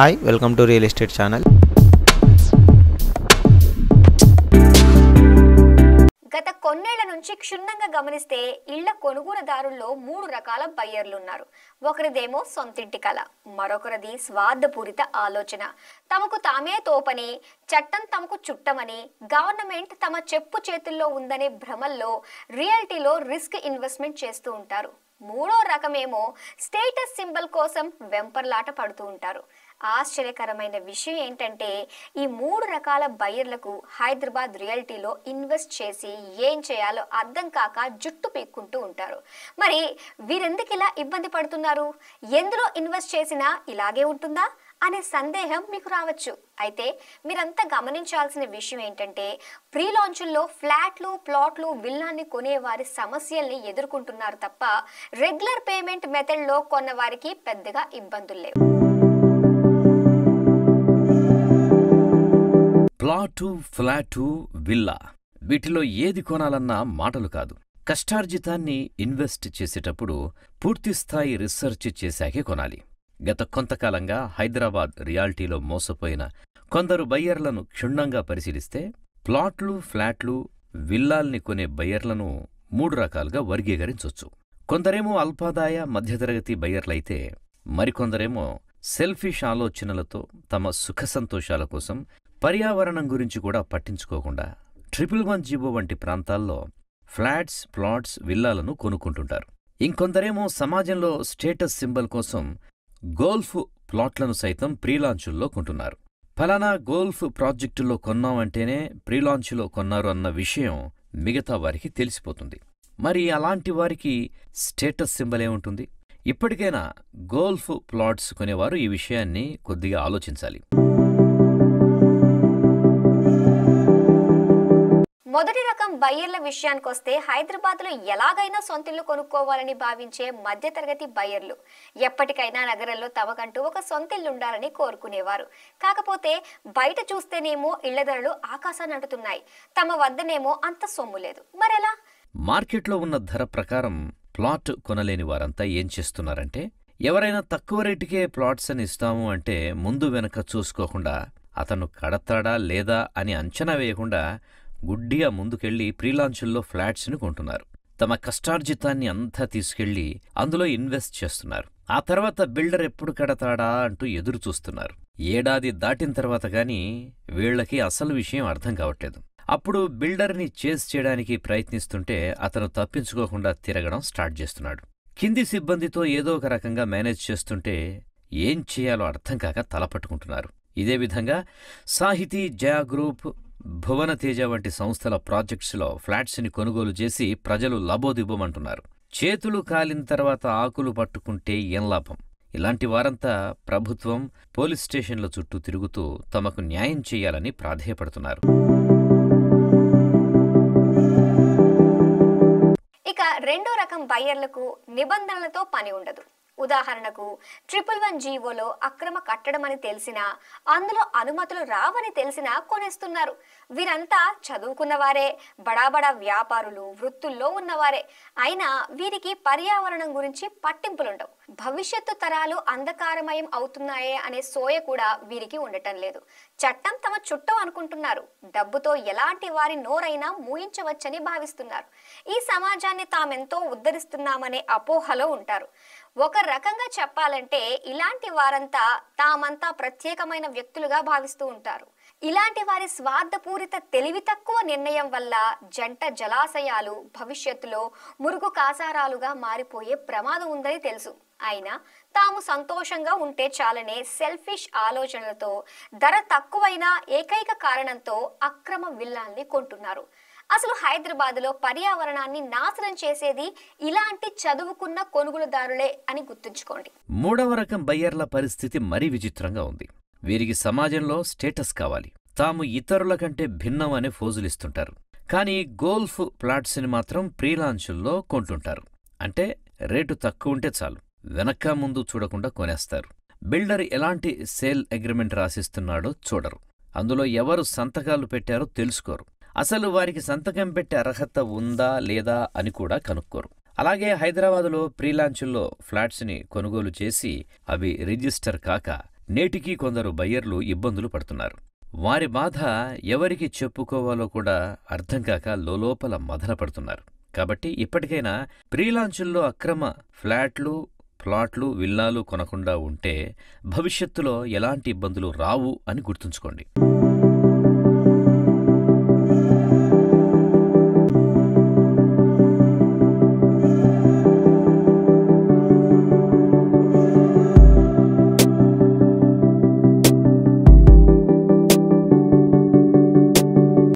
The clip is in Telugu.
hi welcome to real estate channel గత కొన్నేళ్ల నుంచి క్షుణ్ణంగా గమనిస్తే ఇళ్ల కొనుగోలుదారుల్లో మూడు రకాల బయ్యర్లు ఉన్నారు ఒకరిదేమో సొంతింటి కళ మరొకరిది స్వార్థపూరిత ఆలోచన తమకు తామే తోపని చట్టం తమకు చుట్టమని గవర్నమెంట్ తమ చెప్పు చేతుల్లో ఉందనే భ్రమల్లో రియాలిటీలో రిస్క్ ఇన్వెస్ట్మెంట్ చేస్తూ ఉంటారు మూడో రకమేమో స్టేటస్ సింబల్ కోసం వెంపర్లాట పడుతూ ఉంటారు ఆశ్చర్యకరమైన విషయం ఏంటంటే ఈ మూడు రకాల బయర్లకు హైదరాబాద్ రియల్టీలో ఇన్వెస్ట్ చేసి ఏం చేయాలో అర్థం కాక జుట్టు పీక్కుంటూ ఉంటారు మరి వీరెందుకు ఇలా ఇబ్బంది పడుతున్నారు ఎందులో ఇన్వెస్ట్ చేసినా ఇలాగే ఉంటుందా అనే సందేహం మీకు రావచ్చు అయితే మీరంతా గమనించాల్సిన విషయం ఏంటంటే ప్రీ లాంచుల్లో ఫ్లాట్లు ప్లాట్లు విల్లాన్ని కొనే వారి సమస్యల్ని ఎదుర్కొంటున్నారు తప్ప రెగ్యులర్ పేమెంట్ మెథడ్లో కొన్న వారికి పెద్దగా ఇబ్బందులు లేవు ప్లాటు ఫ్లాటు విల్లా వీటిలో ఏది కొనాలన్నా మాటలు కాదు కష్టార్జితాన్ని ఇన్వెస్ట్ చేసేటప్పుడు పూర్తిస్థాయి రీసెర్చ్ చేశాకే కొనాలి గత కొంతకాలంగా హైదరాబాద్ రియాల్టీలో మోసపోయిన కొందరు బయ్యర్లను క్షుణ్ణంగా పరిశీలిస్తే ప్లాట్లు ఫ్లాట్లు విల్లాల్ని కొనే బయ్యర్లను మూడు రకాలుగా వర్గీకరించొచ్చు కొందరేమో అల్పాదాయ మధ్యతరగతి బయ్యర్లైతే మరికొందరేమో సెల్ఫిష్ ఆలోచనలతో తమ సుఖసంతోషాల కోసం పర్యావరణం గురించి కూడా పట్టించుకోకుండా ట్రిపుల్ వన్ జీబో వంటి ప్రాంతాల్లో ఫ్లాట్స్ ప్లాట్స్ విల్లాలను కొనుక్కుంటుంటారు ఇంకొందరేమో సమాజంలో స్టేటస్ సింబల్ కోసం గోల్ఫ్ ప్లాట్లను సైతం ప్రీలాంచుల్లో కొంటున్నారు ఫలానా గోల్ఫ్ ప్రాజెక్టుల్లో కొన్నామంటేనే ప్రీలాంచ్లో కొన్నారు అన్న విషయం మిగతా వారికి తెలిసిపోతుంది మరి అలాంటి వారికి స్టేటస్ సింబల్ ఏముంటుంది ఇప్పటికైనా గోల్ఫ్ ప్లాట్స్ కొనేవారు ఈ విషయాన్ని కొద్దిగా ఆలోచించాలి మొదటి రకం బయ్యర్ల విషయానికి వస్తే హైదరాబాద్లో ఎలాగైనా సొంతిల్లు కొనుక్కోవాలని భావించే మధ్యతరగతి బయ్యర్లు ఎప్పటికైనా నగరంలో తమకంటూ ఒక సొంతిల్లు ఉండాలని కోరుకునేవారు కాకపోతే బయట చూస్తేనేమో ఇళ్ల ధరలు ఆకాశాన్ని అంటుతున్నాయి తమ వద్దనేమో అంత సొమ్ము లేదు మరెలా మార్కెట్లో ఉన్న ధర ప్రకారం ప్లాట్ కొనలేని వారంతా ఏం చేస్తున్నారంటే ఎవరైనా తక్కువ రేటుకే ప్లాట్స్ అని ఇస్తాము అంటే ముందు వెనక చూసుకోకుండా అతను కడతాడా లేదా అని అంచనా వేయకుండా గుడ్డియా ముందుకెళ్లి ప్రీలాంచుల్లో ఫ్లాట్స్ని కొంటున్నారు తమ కష్టార్జితాన్ని అంతా తీసుకెళ్లి అందులో ఇన్వెస్ట్ చేస్తున్నారు ఆ తర్వాత బిల్డర్ ఎప్పుడు కడతాడా అంటూ ఎదురు చూస్తున్నారు ఏడాది దాటిన తర్వాత గాని వీళ్లకి అసలు విషయం అర్థం కావట్లేదు అప్పుడు బిల్డర్ని చేజ్ చేయడానికి ప్రయత్నిస్తుంటే అతను తప్పించుకోకుండా తిరగడం స్టార్ట్ చేస్తున్నాడు కింది సిబ్బందితో ఏదో ఒక రకంగా మేనేజ్ చేస్తుంటే ఏం చేయాలో అర్థం కాక తలపట్టుకుంటున్నారు ఇదే విధంగా సాహితీ జయా గ్రూప్ భువన తేజ వంటి సంస్థల ప్రాజెక్ట్స్లో ఫ్లాట్స్ని కొనుగోలు చేసి ప్రజలు లబోదివ్వమంటున్నారు చేతులు కాలిన తర్వాత ఆకులు పట్టుకుంటే ఏం లాభం ఇలాంటి వారంతా ప్రభుత్వం పోలీస్ స్టేషన్ల చుట్టూ తిరుగుతూ తమకు న్యాయం చేయాలని ప్రాధేయపడుతున్నారు ఇక రెండో రకం బయ్యర్లకు నిబంధనలతో పని ఉండదు ఉదాహరణకు ట్రిపుల్ వన్ జీవోలో అక్రమ కట్టడం అని తెలిసినా అందులో అనుమతులు రావని తెలిసినా కొనేస్తున్నారు వీరంతా చదువుకున్నవారే బడాబడా వ్యాపారులు వృత్తుల్లో ఉన్నవారే అయినా వీరికి పర్యావరణం గురించి పట్టింపులుండవు భవిష్యత్తు తరాలు అంధకారమయం అవుతున్నాయే అనే సోయ కూడా వీరికి ఉండటం లేదు చట్టం తమ చుట్టూ అనుకుంటున్నారు డబ్బుతో ఎలాంటి వారి నోరైనా మూయించవచ్చని భావిస్తున్నారు ఈ సమాజాన్ని తామెంతో ఉద్ధరిస్తున్నామనే అపోహలో ఉంటారు ఒక రకంగా చెప్పాలంటే ఇలాంటి వారంతా తామంతా ప్రత్యేకమైన వ్యక్తులుగా భావిస్తూ ఉంటారు ఇలాంటి వారి స్వార్థపూరిత తెలివి తక్కువ నిర్ణయం వల్ల జంట జలాశయాలు భవిష్యత్తులో మురుగు కాసారాలుగా మారిపోయే ప్రమాదం ఉందని తెలుసు అయినా తాము సంతోషంగా ఉంటే చాలనే సెల్ఫిష్ ఆలోచనలతో ధర తక్కువైన ఏకైక కారణంతో అక్రమ విల్లాల్ని కొంటున్నారు అసలు లో పర్యావరణాన్ని నాశనం చేసేది ఇలాంటి చదువుకున్న కొనుగోలుదారులే అని గుర్తుంచుకోండి మూడవ రకం బయ్యర్ల పరిస్థితి మరీ విచిత్రంగా ఉంది వీరికి సమాజంలో స్టేటస్ కావాలి తాము ఇతరుల కంటే భిన్నం అనే ఫోజులిస్తుంటారు కానీ గోల్ఫ్ ప్లాట్స్ని మాత్రం ప్రీలాంచుల్లో కొంటుంటారు అంటే రేటు తక్కువ ఉంటే చాలు వెనక్క ముందు చూడకుండా కొనేస్తారు బిల్డర్ ఎలాంటి సేల్ అగ్రిమెంట్ రాసిస్తున్నాడో చూడరు అందులో ఎవరు సంతకాలు పెట్టారో తెలుసుకోరు అసలు వారికి సంతకం పెట్టే అర్హత ఉందా లేదా అని కూడా కనుక్కోరు అలాగే హైదరాబాదులో ప్రీలాంచుల్లో ఫ్లాట్స్ని కొనుగోలు చేసి అవి రిజిస్టర్ కాక నేటికీ కొందరు బయ్యర్లు ఇబ్బందులు పడుతున్నారు వారి బాధ ఎవరికి చెప్పుకోవాలో కూడా అర్థం కాక లోపల మదన పడుతున్నారు కాబట్టి ఇప్పటికైనా ప్రీలాంచుల్లో అక్రమ ఫ్లాట్లు ప్లాట్లు విల్లాలు కొనకుండా ఉంటే భవిష్యత్తులో ఎలాంటి ఇబ్బందులు రావు అని గుర్తుంచుకోండి